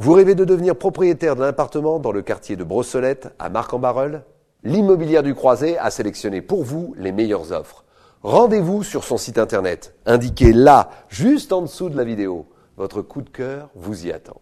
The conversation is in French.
Vous rêvez de devenir propriétaire d'un appartement dans le quartier de Brossolette à Marc-en-Barœul L'immobilière du Croisé a sélectionné pour vous les meilleures offres. Rendez-vous sur son site internet, indiqué là, juste en dessous de la vidéo. Votre coup de cœur vous y attend.